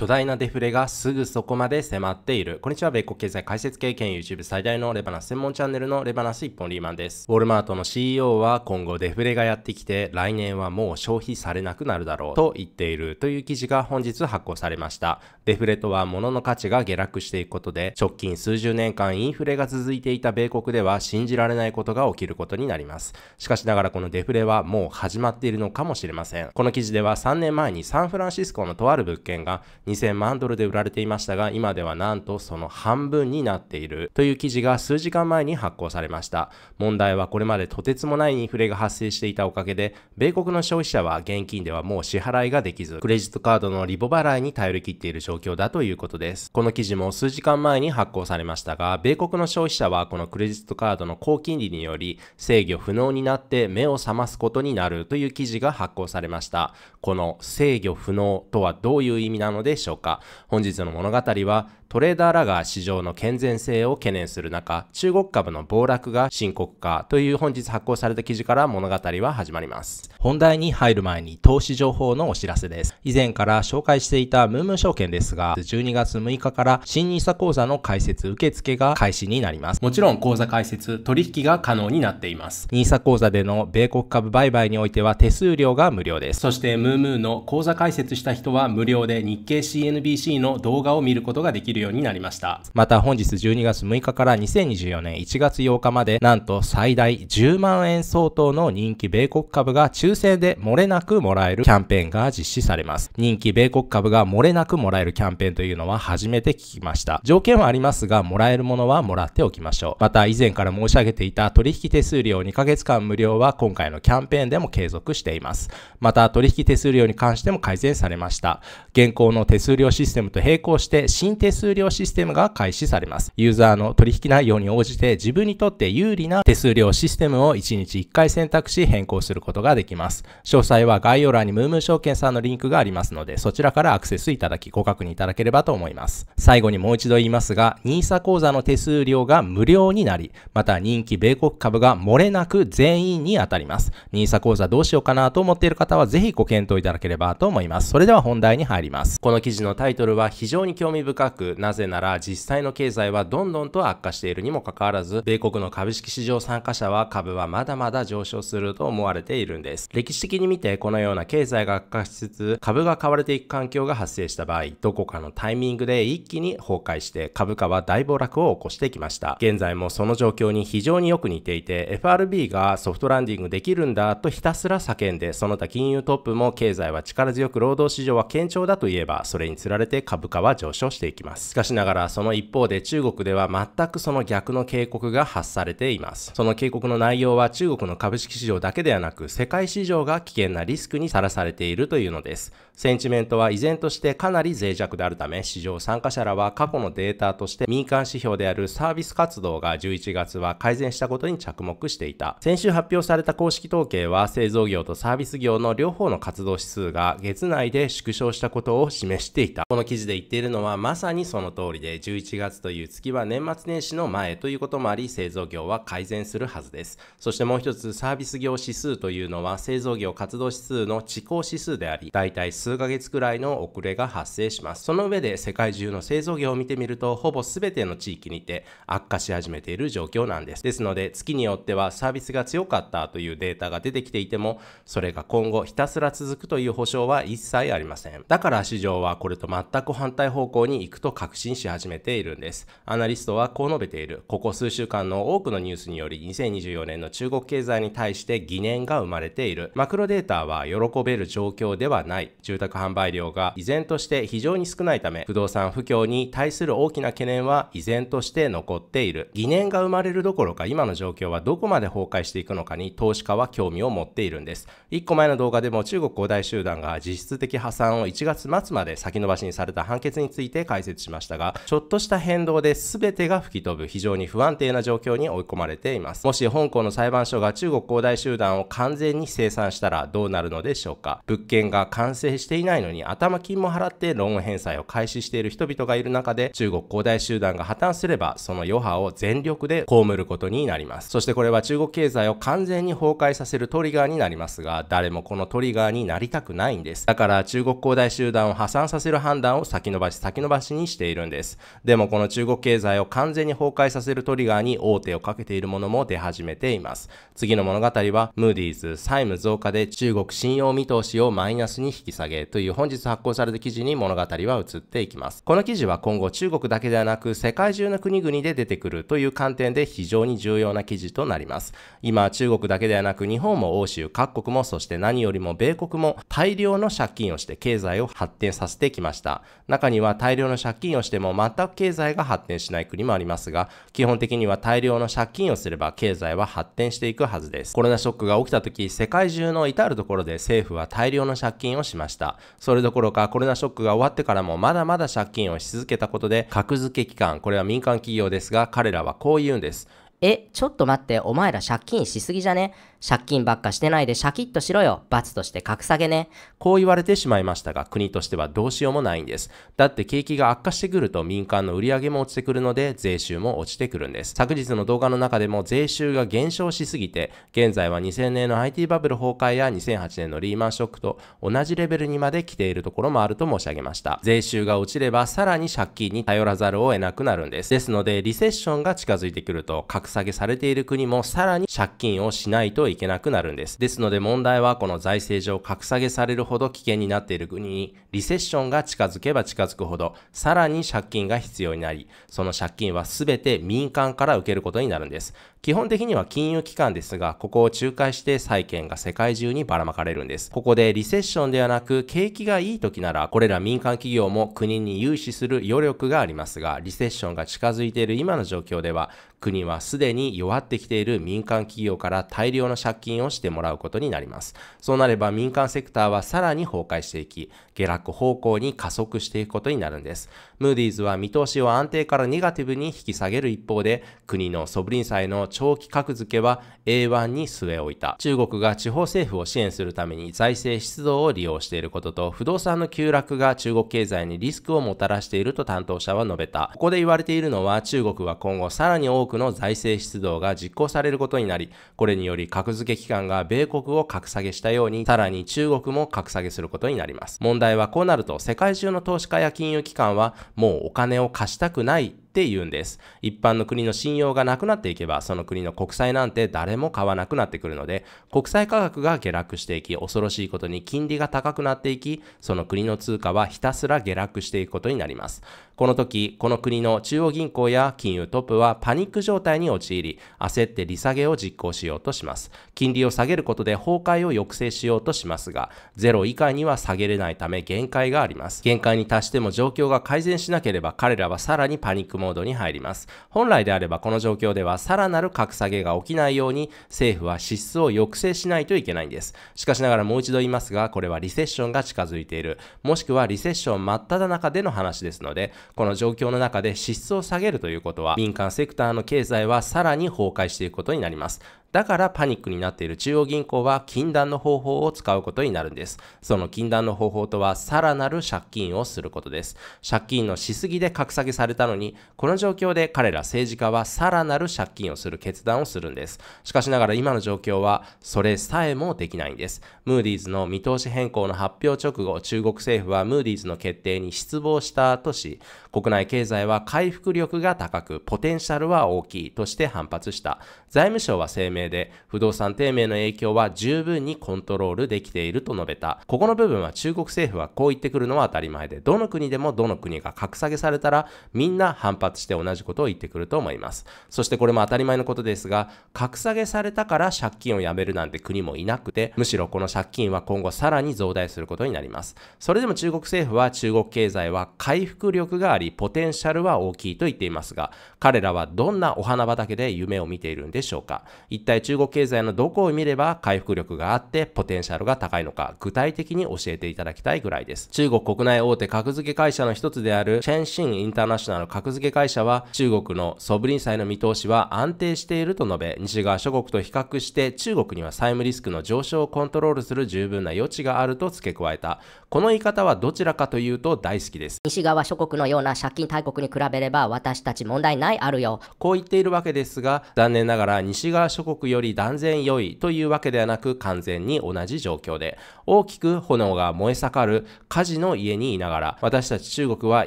巨大なデフレがすぐそこまで迫っている。こんにちは、米国経済解説経験 YouTube 最大のレバナス専門チャンネルのレバナス一本リーマンです。ウォルマートの CEO は今後デフレがやってきて来年はもう消費されなくなるだろうと言っているという記事が本日発行されました。デフレとは物の価値が下落していくことで直近数十年間インフレが続いていた米国では信じられないことが起きることになります。しかしながらこのデフレはもう始まっているのかもしれません。この記事では3年前にサンフランシスコのとある物件が2000万ドルで売られていましたが、今ではなんとその半分になっているという記事が数時間前に発行されました。問題はこれまでとてつもないインフレが発生していたおかげで、米国の消費者は現金ではもう支払いができず、クレジットカードのリボ払いに頼り切っている状況だということです。この記事も数時間前に発行されましたが、米国の消費者はこのクレジットカードの高金利により制御不能になって目を覚ますことになるという記事が発行されました。この制御不能とはどういう意味なのでしょうか本日の物語はトレーダーらが市場の健全性を懸念する中、中国株の暴落が深刻化という本日発行された記事から物語は始まります。本題に入る前に投資情報のお知らせです。以前から紹介していたムームー証券ですが、12月6日から新 nisa 講座の開設受付が開始になります。もちろん講座開設、取引が可能になっています。nisa 講座での米国株売買においては手数料が無料です。そしてムームーの講座開設した人は無料で日経 CNBC の動画を見ることができるるようになりました。また本日12月6日から2024年1月8日まで、なんと最大10万円相当の人気米国株が抽選で漏れなくもらえるキャンペーンが実施されます。人気米国株が漏れなくもらえるキャンペーンというのは初めて聞きました。条件はありますが、もらえるものはもらっておきましょう。また以前から申し上げていた取引手数料2ヶ月間無料は今回のキャンペーンでも継続しています。また取引手数料に関しても改善されました。現行の手数料システムと並行して新手数数料システムが開始されます。ユーザーの取引内容に応じて自分にとって有利な手数料システムを1日1回選択し変更することができます。詳細は概要欄にムームー証券さんのリンクがありますので、そちらからアクセスいただきご確認いただければと思います。最後にもう一度言いますが、NISA 口座の手数料が無料になり、また人気米国株が漏れなく全員に当たります。NISA 口座どうしようかなと思っている方はぜひご検討いただければと思います。それでは本題に入ります。この記事のタイトルは非常に興味深く、なぜなら実際の経済はどんどんと悪化しているにもかかわらず、米国の株式市場参加者は株はまだまだ上昇すると思われているんです。歴史的に見てこのような経済が悪化しつつ株が買われていく環境が発生した場合、どこかのタイミングで一気に崩壊して株価は大暴落を起こしてきました。現在もその状況に非常によく似ていて、FRB がソフトランディングできるんだとひたすら叫んで、その他金融トップも経済は力強く労働市場は堅調だといえば、それにつられて株価は上昇していきます。しかしながらその一方で中国では全くその逆の警告が発されています。その警告の内容は中国の株式市場だけではなく世界市場が危険なリスクにさらされているというのです。センチメントは依然としてかなり脆弱であるため、市場参加者らは過去のデータとして民間指標であるサービス活動が11月は改善したことに着目していた。先週発表された公式統計は、製造業とサービス業の両方の活動指数が月内で縮小したことを示していた。この記事で言っているのはまさにその通りで、11月という月は年末年始の前ということもあり、製造業は改善するはずです。そしてもう一つ、サービス業指数というのは、製造業活動指数の遅行指数であり、だいたい数数ヶ月くらいの遅れが発生します。その上で世界中の製造業を見てみると、ほぼ全ての地域にて悪化し始めている状況なんです。ですので、月によってはサービスが強かったというデータが出てきていても、それが今後ひたすら続くという保証は一切ありません。だから市場はこれと全く反対方向に行くと確信し始めているんです。アナリストはこう述べている。ここ数週間の多くのニュースにより、2024年の中国経済に対して疑念が生まれている。マクロデータは喜べる状況ではない。住宅販売量が依然として非常に少ないため、不動産不況に対する大きな懸念は依然として残っている。疑念が生まれるどころか今の状況はどこまで崩壊していくのかに投資家は興味を持っているんです。1個前の動画でも中国恒大集団が実質的破産を1月末まで先延ばしにされた判決について解説しましたが、ちょっとした変動で全てが吹き飛ぶ非常に不安定な状況に追い込まれています。もし香港の裁判所が中国恒大集団を完全に清算したらどうなるのでしょうか物件が完成していないのに頭金も払ってローン返済を開始している人々がいる中で中国恒大集団が破綻すればその余波を全力で被ることになりますそしてこれは中国経済を完全に崩壊させるトリガーになりますが誰もこのトリガーになりたくないんですだから中国恒大集団を破産させる判断を先延ばし先延ばしにしているんですでもこの中国経済を完全に崩壊させるトリガーに大手をかけているものも出始めています次の物語はムーディーズ債務増加で中国信用見通しをマイナスに引き下げげという本日発行された記事に物語は移っていきます。この記事は今後中国だけではなく世界中の国々で出てくるという観点で非常に重要な記事となります。今中国だけではなく日本も欧州各国もそして何よりも米国も大量の借金をして経済を発展させてきました。中には大量の借金をしても全く経済が発展しない国もありますが、基本的には大量の借金をすれば経済は発展していくはずです。コロナショックが起きた時、世界中の至るところで政府は大量の借金をしました。したそれどころかコロナショックが終わってからもまだまだ借金をし続けたことで格付け機関これは民間企業ですが彼らはこう言うんですえ、ちょっと待って、お前ら借金しすぎじゃね借金ばっかしてないでシャキッとしろよ。罰として格下げね。こう言われてしまいましたが、国としてはどうしようもないんです。だって景気が悪化してくると民間の売り上げも落ちてくるので、税収も落ちてくるんです。昨日の動画の中でも税収が減少しすぎて、現在は2000年の IT バブル崩壊や2008年のリーマンショックと同じレベルにまで来ているところもあると申し上げました。税収が落ちれば、さらに借金に頼らざるを得なくなるんです。ですので、リセッションが近づいてくると、格下げされている国もさらに借金をしないといけなくなるんです。ですので問題はこの財政上格下げされるほど危険になっている国にリセッションが近づけば近づくほどさらに借金が必要になりその借金は全て民間から受けることになるんです基本的には金融機関ですが、ここを仲介して債券が世界中にばらまかれるんです。ここでリセッションではなく、景気がいい時なら、これら民間企業も国に融資する余力がありますが、リセッションが近づいている今の状況では、国はすでに弱ってきている民間企業から大量の借金をしてもらうことになります。そうなれば民間セクターはさらに崩壊していき、下落方向に加速していくことになるんです。ムーディーズは見通しを安定からネガティブに引き下げる一方で、国のソブリン債の長期格付けは A1 に据え置いた。中国が地方政府を支援するために財政出動を利用していることと、不動産の急落が中国経済にリスクをもたらしていると担当者は述べた。ここで言われているのは、中国は今後さらに多くの財政出動が実行されることになり、これにより格付け機関が米国を格下げしたように、さらに中国も格下げすることになります。問題はこうなると、世界中の投資家や金融機関はもうお金を貸したくないって言うんです。一般の国の信用がなくなっていけば、その国の国債なんて誰も買わなくなってくるので、国債価格が下落していき、恐ろしいことに金利が高くなっていき、その国の通貨はひたすら下落していくことになります。この時、この国の中央銀行や金融トップはパニック状態に陥り、焦って利下げを実行しようとします。金利を下げることで崩壊を抑制しようとしますが、ゼロ以下には下げれないため限界があります。限界に達しても状況が改善しなければ彼らはさらにパニックモードに入ります。本来であればこの状況ではさらなる格下げが起きないように政府は支出を抑制しないといけないんです。しかしながらもう一度言いますが、これはリセッションが近づいている、もしくはリセッション真っ只中での話ですので、この状況の中で支出を下げるということは民間セクターの経済はさらに崩壊していくことになりますだからパニックになっている中央銀行は禁断の方法を使うことになるんです。その禁断の方法とはさらなる借金をすることです。借金のしすぎで格下げされたのに、この状況で彼ら政治家はさらなる借金をする決断をするんです。しかしながら今の状況はそれさえもできないんです。ムーディーズの見通し変更の発表直後、中国政府はムーディーズの決定に失望したとし、国内経済は回復力が高く、ポテンシャルは大きいとして反発した。財務省は声明明で、不動産低迷の影響は十分にコントロールできていると述べた。ここの部分は中国政府はこう言ってくるのは当たり前で、どの国でもどの国が格下げされたら、みんな反発して同じことを言ってくると思います。そしてこれも当たり前のことですが、格下げされたから借金をやめるなんて国もいなくて、むしろこの借金は今後さらに増大することになります。それでも中国政府は中国経済は回復力があり、ポテンシャルは大きいと言っていますが、彼らはどんなお花畑で夢を見ているんでしょうか一体中国経済のどこを見れば回復力があってポテンシャルが高いのか具体的に教えていただきたいぐらいです中国国内大手格付け会社の一つであるチェンシンインターナショナル格付け会社は中国のソブリン債の見通しは安定していると述べ西側諸国と比較して中国には債務リスクの上昇をコントロールする十分な余地があると付け加えたこの言い方はどちらかというと大好きです西側諸国のような借金大国に比べれば私たち問題ないないあるよ。こう言っているわけですが、残念ながら西側諸国より断然良いというわけではなく完全に同じ状況で、大きく炎が燃え盛る火事の家にいながら、私たち中国は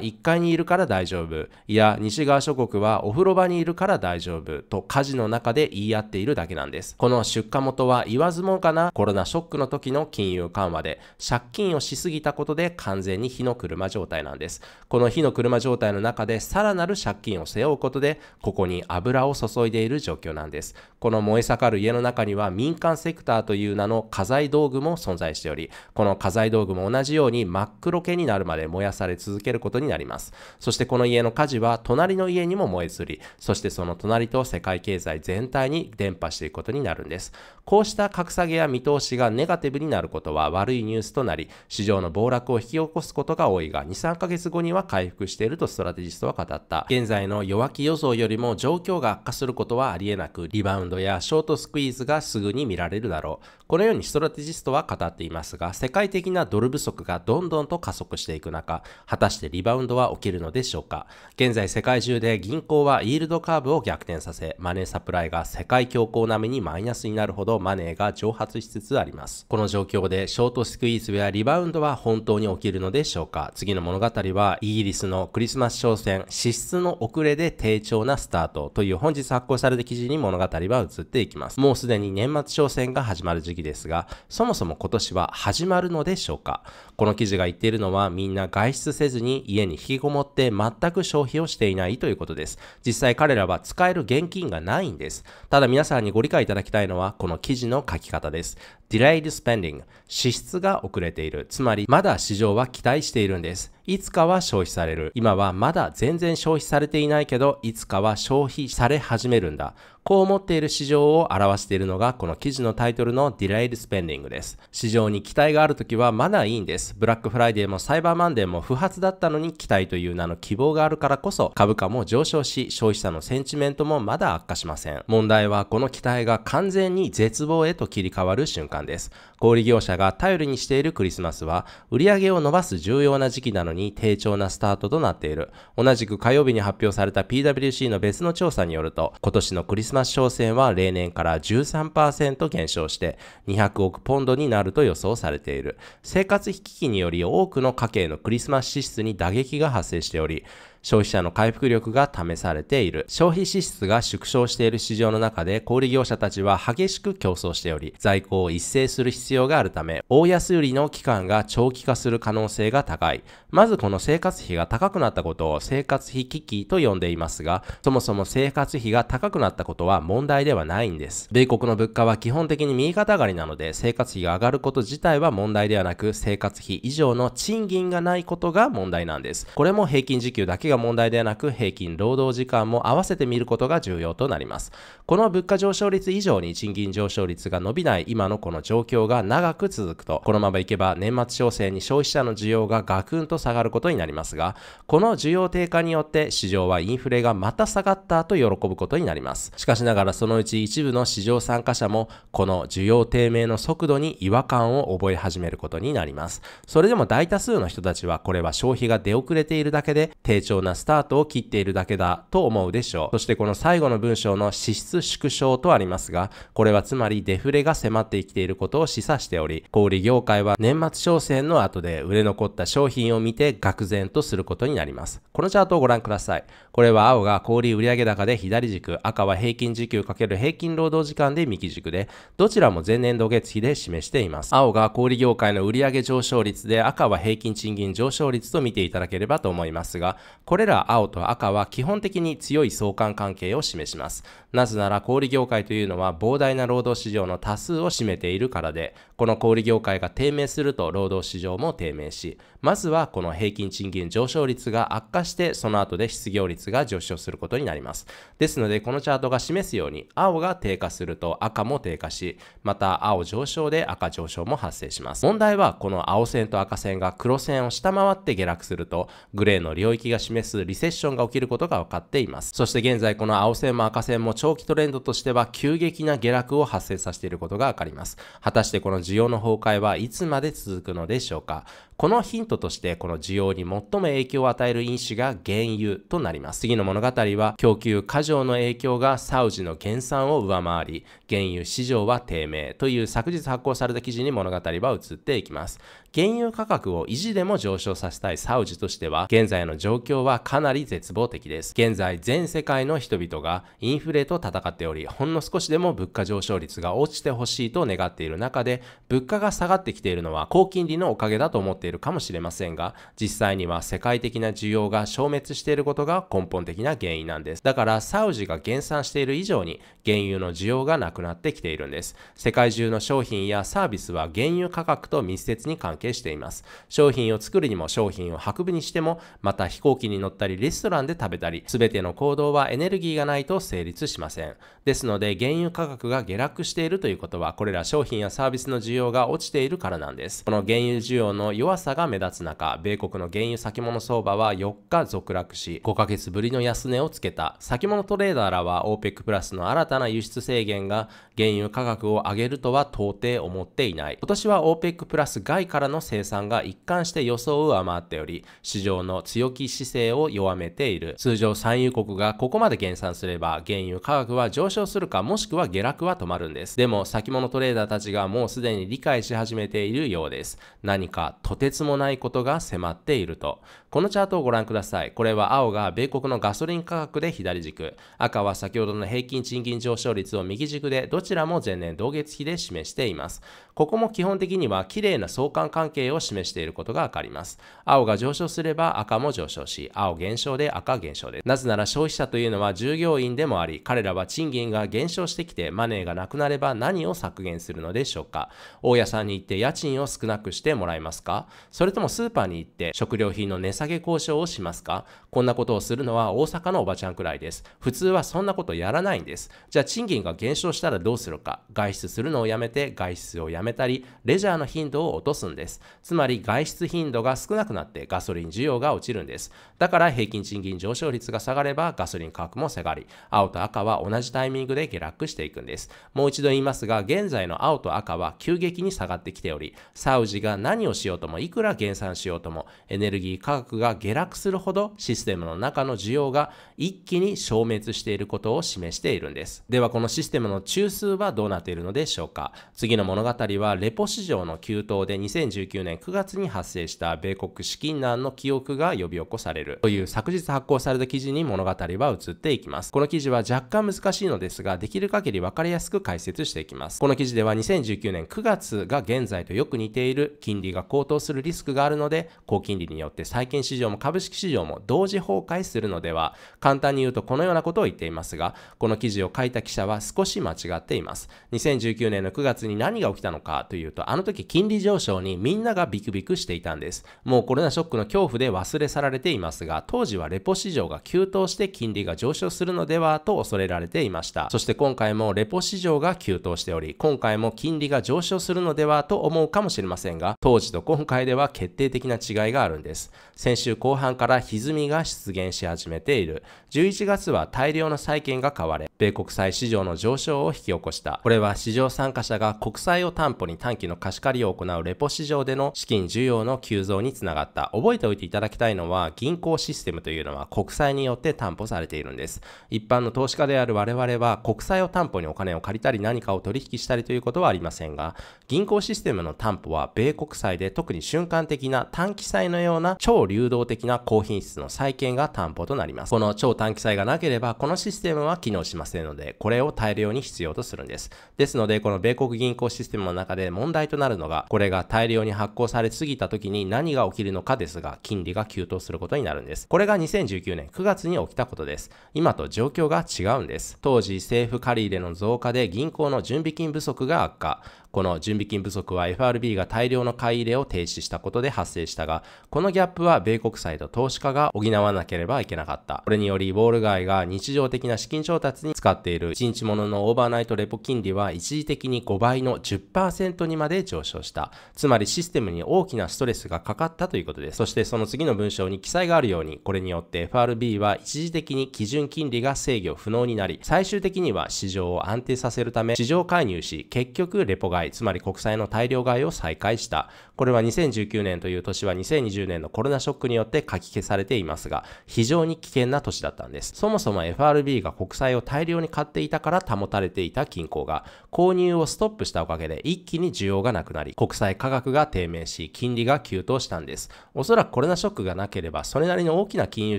1階にいるから大丈夫。いや、西側諸国はお風呂場にいるから大丈夫。と火事の中で言い合っているだけなんです。この出荷元は言わずもがなコロナショックの時の金融緩和で、借金をしすぎたことで完全に火の車状態なんです。この火の車状態の中でさらなる借金を背負うことことで、ここに油を注いでいる状況なんです。この燃え盛る家の中には民間セクターという名の家財道具も存在しており、この家財道具も同じように真っ黒けになるまで燃やされ続けることになります。そしてこの家の火事は隣の家にも燃え移り、そしてその隣と世界経済全体に伝播していくことになるんです。こうした格下げや見通しがネガティブになることは悪いニュースとなり、市場の暴落を引き起こすことが多いが、2、3ヶ月後には回復しているとストラテジストは語った。現在の弱気予想よりも状況が悪化することはありえなく、リバウンドやショートスクイーズがすぐに見られるだろう。このようにストラテジストは語っていますが、世界的なドル不足がどんどんと加速していく中、果たしてリバウンドは起きるのでしょうか。現在世界中で銀行はイールドカーブを逆転させ、マネーサプライが世界恐慌並みにマイナスになるほどマネーが蒸発しつつあります。この状況でショートスクイーズやリバウンドは本当に起きるのでしょうか。次の物語はイギリスのクリスマス商戦、支出の遅れで低成長なスタートという本日発行された記事に物語は移っていきます。もうすでに年末商戦が始まる時期ですが、そもそも今年は始まるのでしょうかこの記事が言っているのはみんな外出せずに家に引きこもって全く消費をしていないということです。実際彼らは使える現金がないんです。ただ皆さんにご理解いただきたいのはこの記事の書き方です。Delayed Spending 支出が遅れている。つまりまだ市場は期待しているんです。いつかは消費される。今はまだ全然消費されていないけど、いつかは消費され始めるんだ。こう思っている市場を表しているのがこの記事のタイトルの Delayed Spending です。市場に期待があるときはまだいいんです。ブラックフライデーもサイバーマンデーも不発だったのに期待という名の希望があるからこそ株価も上昇し消費者のセンチメントもまだ悪化しません。問題はこの期待が完全に絶望へと切り替わる瞬間です。小売業者が頼りにしているクリスマスは売り上げを伸ばす重要な時期なのに低調なスタートとなっている。同じく火曜日に発表された PWC の別の調査によると今年のクリスマススマス商戦は例年から13%減少して200億ポンドになると予想されている。生活危機により多くの家計のクリスマス支出に打撃が発生しており、消費者の回復力が試されている。消費支出が縮小している市場の中で小売業者たちは激しく競争しており、在庫を一斉する必要があるため、大安売りの期間が長期化する可能性が高い。まずこの生活費が高くなったことを生活費危機と呼んでいますが、そもそも生活費が高くなったことは問題ではないんです。米国の物価は基本的に右肩上がりなので、生活費が上がること自体は問題ではなく、生活費以上の賃金がないことが問題なんです。これも平均時給だけがが問題ではなく平均労働時間も合わせて見ることが重要となります。この物価上昇率以上に賃金上昇率が伸びない今のこの状況が長く続くと、このままいけば年末調整に消費者の需要がガクンと下がることになりますが、この需要低下によって市場はインフレがまた下がったと喜ぶことになります。しかしながらそのうち一部の市場参加者もこの需要低迷の速度に違和感を覚え始めることになります。それでも大多数の人たちはこれは消費が出遅れているだけで低調なスタートを切っているだけだと思うでしょう。そしてこの最後の文章の支出縮小とありますが、これはつまりデフレが迫ってきていることを示唆しており、小売業界は年末商戦の後で売れ残った商品を見て愕然とすることになります。このチャートをご覧ください。これは青が小売売上高で左軸、赤は平均時給×平均労働時間で右軸で、どちらも前年度月比で示しています。青が小売業界の売上上昇率で、赤は平均賃金上昇率と見ていただければと思いますが、ここれら青と赤は基本的に強い相関関係を示します。なぜなら小売業界というのは膨大な労働市場の多数を占めているからで、この小売業界が低迷すると労働市場も低迷し、まずはこの平均賃金上昇率が悪化して、その後で失業率が上昇することになります。ですので、このチャートが示すように、青が低下すると赤も低下し、また青上昇で赤上昇も発生します。問題は、この青線と赤線が黒線を下回って下落すると、グレーの領域が示示すリセッションが起きることが分かっています。そして現在この青線も赤線も長期トレンドとしては急激な下落を発生させていることが分かります。果たしてこの需要の崩壊はいつまで続くのでしょうかこのヒントとしてこの需要に最も影響を与える因子が原油となります次の物語は供給過剰の影響がサウジの減産を上回り原油市場は低迷という昨日発行された記事に物語は移っていきます原油価格を維持でも上昇させたいサウジとしては現在の状況はかなり絶望的です現在全世界の人々がインフレと戦っておりほんの少しでも物価上昇率が落ちてほしいと願っている中で物価が下がってきているのは高金利のおかげだと思っているるかもしれませんが、実際には世界的な需要が消滅していることが根本的な原因なんです。だからサウジが減産している以上に原油の需要がなくなってきているんです。世界中の商品やサービスは原油価格と密接に関係しています。商品を作るにも商品を運ぶにしても、また飛行機に乗ったりレストランで食べたり、すべての行動はエネルギーがないと成立しません。ですので原油価格が下落しているということは、これら商品やサービスの需要が落ちているからなんです。この原油需要の弱弱さが目立つ中、米国の原油先物相場は4日続落し、5ヶ月ぶりの安値をつけた。先物トレーダーらは OPEC プラスの新たな輸出制限が原油価格を上げるとは到底思っていない。今年は OPEC プラス外からの生産が一貫して予想を上回っており、市場の強気姿勢を弱めている。通常産油国がここまで減産すれば、原油価格は上昇するかもしくは下落は止まるんです。でも先物トレーダーたちがもうすでに理解し始めているようです。何かとててつもないことが迫っていると。このチャートをご覧ください。これは青が米国のガソリン価格で左軸、赤は先ほどの平均賃金上昇率を右軸でどちらも前年同月比で示しています。ここも基本的には綺麗な相関関係を示していることがわかります。青が上昇すれば赤も上昇し、青減少で赤減少です。なぜなら消費者というのは従業員でもあり、彼らは賃金が減少してきてマネーがなくなれば何を削減するのでしょうか大家さんに行って家賃を少なくしてもらえますかそれともスーパーに行って食料品の値下げ交渉をしますかこんなことをするのは大阪のおばちゃんくらいです。普通はそんなことやらないんです。じゃあ賃金が減少したらどうするか外出するのをやめて外出をやめめたり、レジャーの頻度を落とすんです。つまり外出頻度が少なくなってガソリン需要が落ちるんです。だから平均賃金上昇率が下がればガソリン価格も下がり、青と赤は同じタイミングで下落していくんです。もう一度言いますが、現在の青と赤は急激に下がってきており、サウジが何をしようとも、いくら減産しようとも、エネルギー価格が下落するほどシステムの中の需要が一気に消滅していることを示しているんです。ではこのシステムの中枢はどうなっているのでしょうか次の物語りはレポ市場の急騰で2019年9月に発生した米国資金難の記憶が呼び起こされるという昨日発行された記事に物語は移っていきます。この記事は若干難しいのですが、できる限り分かりやすく解説していきます。この記事では2019年9月が現在とよく似ている金利が高騰するリスクがあるので、高金利によって債券市場も株式市場も同時崩壊するのでは、簡単に言うとこのようなことを言っていますが、この記事を書いた記者は少し間違っています。2019年の9月に何が起きたのかというと、あの時金利上昇にみんながビクビクしていたんです。もうコロナショックの恐怖で忘れ去られていますが、当時はレポ市場が急騰して金利が上昇するのではと恐れられていました。そして今回もレポ市場が急騰しており、今回も金利が上昇するのではと思うかもしれませんが、当時と今回では決定的な違いがあるんです。先週後半から歪みが出現し始めている。11月は大量の債券が買われ、米国債市場の上昇を引き起こした。これは市場参加者が国債を担担保に短期の貸し借りを行うレポ市場での資金需要の急増につながった。覚えておいていただきたいのは、銀行システムというのは国債によって担保されているんです。一般の投資家である我々は、国債を担保にお金を借りたり何かを取引したりということはありませんが、銀行システムの担保は、米国債で特に瞬間的な短期債のような超流動的な高品質の債券が担保となります。この超短期債がなければ、このシステムは機能しませんので、これを大量に必要とするんです。ですので、この米国銀行システムの中で問題となるのが、これが大量に発行されすぎた時に何が起きるのかですが、金利が急騰することになるんです。これが2019年9月に起きたことです。今と状況が違うんです。当時、政府借り入れの増加で銀行の準備金不足が悪化。この準備金不足は FRB が大量の買い入れを停止したことで発生したが、このギャップは米国債と投資家が補わなければいけなかった。これにより、ウォール街が日常的な資金調達に使っている1日もののオーバーナイトレポ金利は一時的に5倍の10%にまで上昇した。つまりシステムに大きなストレスがかかったということです。そしてその次の文章に記載があるように、これによって FRB は一時的に基準金利が制御不能になり、最終的には市場を安定させるため市場介入し、結局レポ買い買い、つまり国債の大量買いを再開した。これは2019年という年は2020年のコロナショックによって書き消されていますが、非常に危険な年だったんです。そもそも FRB が国債を大量に買っていたから保たれていた均衡が、購入をストップしたおかげで一気に需要がなくなり、国債価格が低迷し、金利が急騰したんです。おそらくコロナショックがなければ、それなりの大きな金融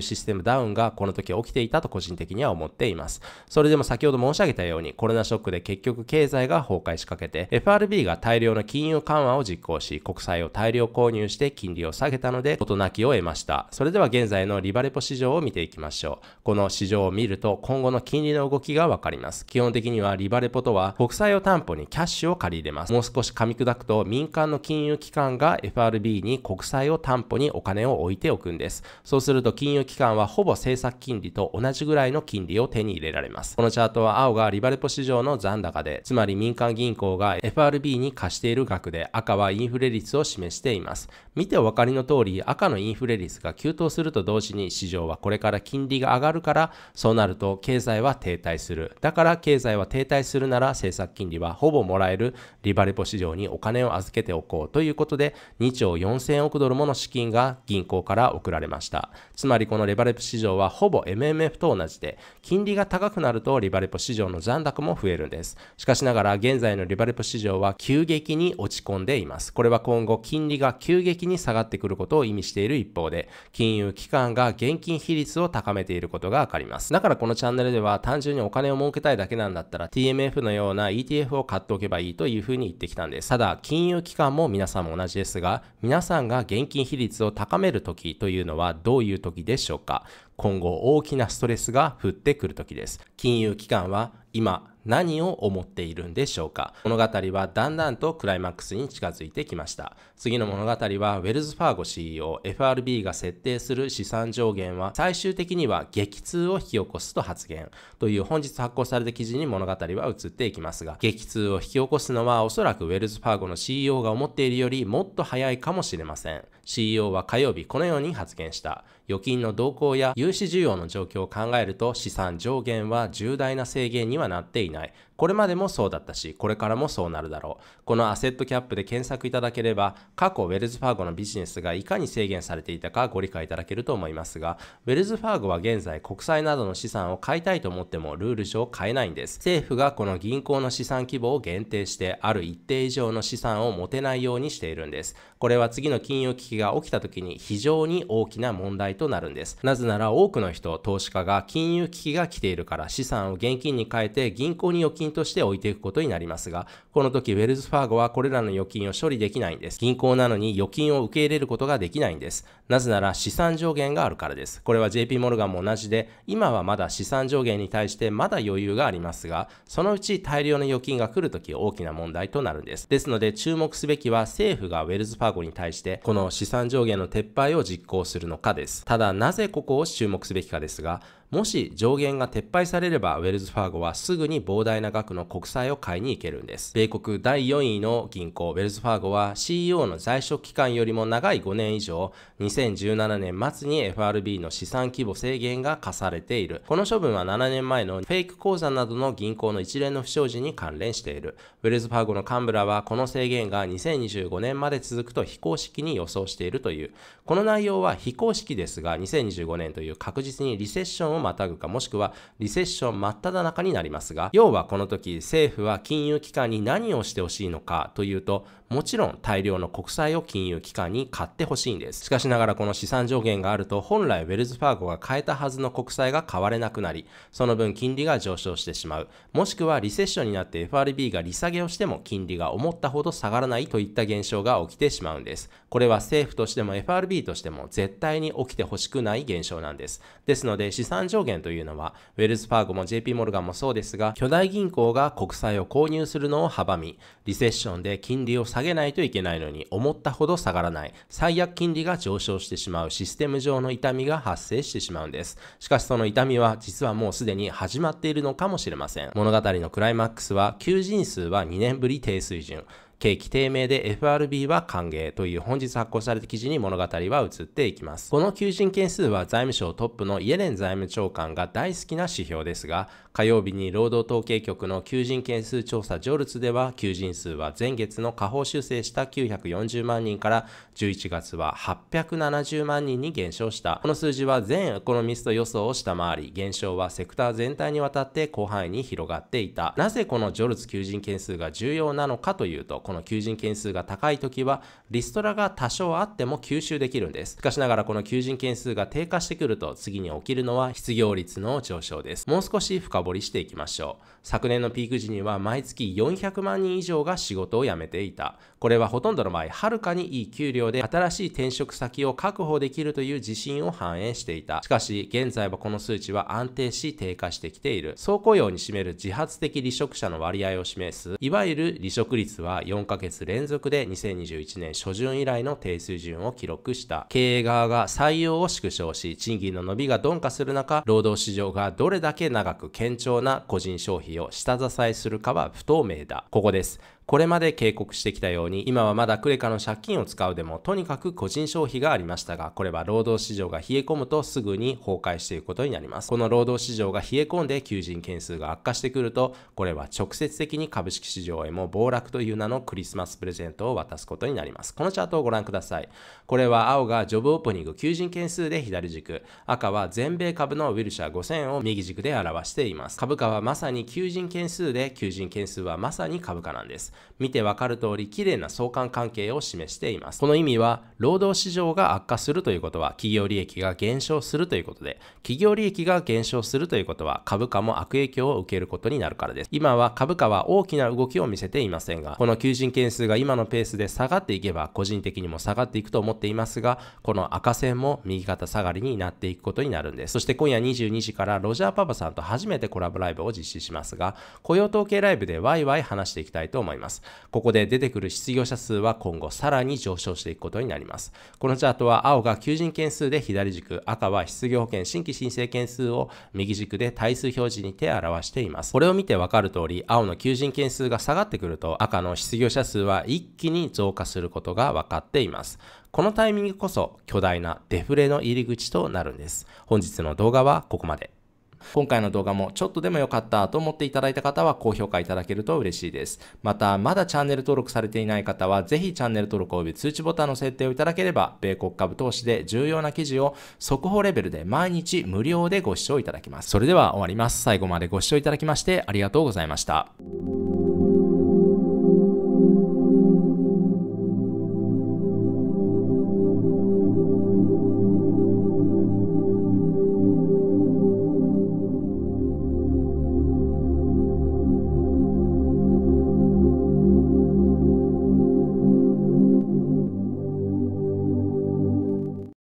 システムダウンがこの時起きていたと個人的には思っています。それでも先ほど申し上げたように、コロナショックで結局経済が崩壊しかけて、FRB FRB が大量の金融緩和を実行し、国債を大量購入して金利を下げたので、事なきを得ました。それでは現在のリバレポ市場を見ていきましょう。この市場を見ると、今後の金利の動きがわかります。基本的にはリバレポとは、国債を担保にキャッシュを借り入れます。もう少し噛み砕くと、民間の金融機関が FRB に国債を担保にお金を置いておくんです。そうすると、金融機関はほぼ政策金利と同じぐらいの金利を手に入れられます。このチャートは青がリバレポ市場の残高で、つまり民間銀行が FRB FRB に貸している額で赤はインフレ率を示しています。見てお分かりの通り赤のインフレ率が急騰すると同時に市場はこれから金利が上がるからそうなると経済は停滞する。だから経済は停滞するなら政策金利はほぼもらえるリバレポ市場にお金を預けておこうということで2兆4000億ドルもの資金が銀行から送られました。つまりこのレバレポ市場はほぼ MMF と同じで金利が高くなるとリバレポ市場の残高も増えるんです。しかしながら現在のリバレポ市場場は急激に落ち込んでいます。これは今後金利が急激に下がってくることを意味している一方で、金融機関が現金比率を高めていることがわかります。だからこのチャンネルでは単純にお金を儲けたいだけなんだったら TMF のような ETF を買っておけばいいというふうに言ってきたんです。ただ、金融機関も皆さんも同じですが、皆さんが現金比率を高める時というのはどういう時でしょうか今後大きなストレスが降ってくる時です。金融機関は今、何を思っているんでしょうか物語はだんだんとクライマックスに近づいてきました次の物語はウェルズ・ファーゴ CEO FRB が設定する資産上限は最終的には激痛を引き起こすと発言という本日発行された記事に物語は移っていきますが激痛を引き起こすのはおそらくウェルズ・ファーゴの CEO が思っているよりもっと早いかもしれません CEO は火曜日このように発言した預金の動向や融資需要の状況を考えると資産上限は重大な制限にはなっていない。これまでもそうだったし、これからもそうなるだろう。このアセットキャップで検索いただければ、過去ウェルズファーゴのビジネスがいかに制限されていたかご理解いただけると思いますが、ウェルズファーゴは現在国債などの資産を買いたいと思ってもルール上買えないんです。政府がこの銀行の資産規模を限定して、ある一定以上の資産を持てないようにしているんです。これは次の金融危機が起きた時に非常に大きな問題となるんです。なぜなら多くの人、投資家が金融危機が来ているから資産を現金に変えて銀行に預金として置いていくことになりますが、この時ウェルズファーゴはこれらの預金を処理できないんです。銀行なのに預金を受け入れることができないんです。なぜなら資産上限があるからです。これは JP モルガンも同じで、今はまだ資産上限に対してまだ余裕がありますが、そのうち大量の預金が来るとき大きな問題となるんです。ですので注目すべきは政府がウェルズファーゴに対してこの資産上限の撤廃を実行するのかです。ただなぜここを注目すべきかですがもし上限が撤廃されればウェルズ・ファーゴはすぐに膨大な額の国債を買いに行けるんです。米国第4位の銀行ウェルズ・ファーゴは CEO の在職期間よりも長い5年以上、2017年末に FRB の資産規模制限が課されている。この処分は7年前のフェイク口座などの銀行の一連の不祥事に関連している。ウェルズ・ファーゴの幹部らはこの制限が2025年まで続くと非公式に予想しているという。この内容は非公式ですが、2025年という確実にリセッションををまたぐかもしくはリセッション真っ只中になりますが要はこの時政府は金融機関に何をしてほしいのかというともちろん大量の国債を金融機関に買ってほしいんですしかしながらこの資産上限があると本来ウェルズ・ファーゴが買えたはずの国債が買われなくなりその分金利が上昇してしまうもしくはリセッションになって FRB が利下げをしても金利が思ったほど下がらないといった現象が起きてしまうんですこれは政府としても FRB としても絶対に起きてほしくない現象なんですですので資産産上限というのは、ウェルズ・ファーゴも JP モルガンもそうですが、巨大銀行が国債を購入するのを阻み、リセッションで金利を下げないといけないのに、思ったほど下がらない、最悪金利が上昇してしまうシステム上の痛みが発生してしまうんです。しかしその痛みは、実はもうすでに始まっているのかもしれません。物語のクライマックスは、求人数は2年ぶり低水準。景気低迷で FRB は歓迎という本日発行された記事に物語は移っていきます。この求人件数は財務省トップのイエレン財務長官が大好きな指標ですが、火曜日に労働統計局の求人件数調査ジョルツでは求人数は前月の下方修正した940万人から11月は870万人に減少したこの数字は全エコノミスト予想を下回り減少はセクター全体にわたって広範囲に広がっていたなぜこのジョルツ求人件数が重要なのかというとこの求人件数が高い時はリストラが多少あっても吸収できるんですしかしながらこの求人件数が低下してくると次に起きるのは失業率の上昇ですもう少し深掘りしていきましょう。昨年のピーク時には毎月400万人以上が仕事を辞めていた。これはほとんどの場合、はるかにいい給料で新しい転職先を確保できるという自信を反映していた。しかし、現在はこの数値は安定し低下してきている。総雇用に占める自発的離職者の割合を示す、いわゆる離職率は4ヶ月連続で2021年初旬以来の低水準を記録した。経営側が採用を縮小し、賃金の伸びが鈍化する中、労働市場がどれだけ長く健堅調な個人消費を下支えするかは不透明だ。ここです。これまで警告してきたように、今はまだクレカの借金を使うでも、とにかく個人消費がありましたが、これは労働市場が冷え込むとすぐに崩壊していくことになります。この労働市場が冷え込んで求人件数が悪化してくると、これは直接的に株式市場へも暴落という名のクリスマスプレゼントを渡すことになります。このチャートをご覧ください。これは青がジョブオープニング求人件数で左軸、赤は全米株のウィルシャー5000を右軸で表しています。株価はまさに求人件数で、求人件数はまさに株価なんです。見てわかる通り綺麗な相関関係を示しています。この意味は、労働市場が悪化するということは企業利益が減少するということで、企業利益が減少するということは株価も悪影響を受けることになるからです。今は株価は大きな動きを見せていませんが、この求人件数が今のペースで下がっていけば、個人的にも下がっていくと思っていますが、この赤線も右肩下がりになっていくことになるんです。そして今夜22時からロジャーパパさんと初めてコラボライブを実施しますが、雇用統計ライブでワイワイ話していきたいと思います。ます。ここで出てくる失業者数は今後さらに上昇していくことになります。このチャートは青が求人件数で左軸、赤は失業保険新規申請件数を右軸で対数表示にて表しています。これを見てわかる通り、青の求人件数が下がってくると赤の失業者数は一気に増加することが分かっています。このタイミングこそ巨大なデフレの入り口となるんです。本日の動画はここまで。今回の動画もちょっとでも良かったと思っていただいた方は高評価いただけると嬉しいです。また、まだチャンネル登録されていない方は、ぜひチャンネル登録及び通知ボタンの設定をいただければ、米国株投資で重要な記事を速報レベルで毎日無料でご視聴いただきます。それでは終わります。最後までご視聴いただきましてありがとうございました。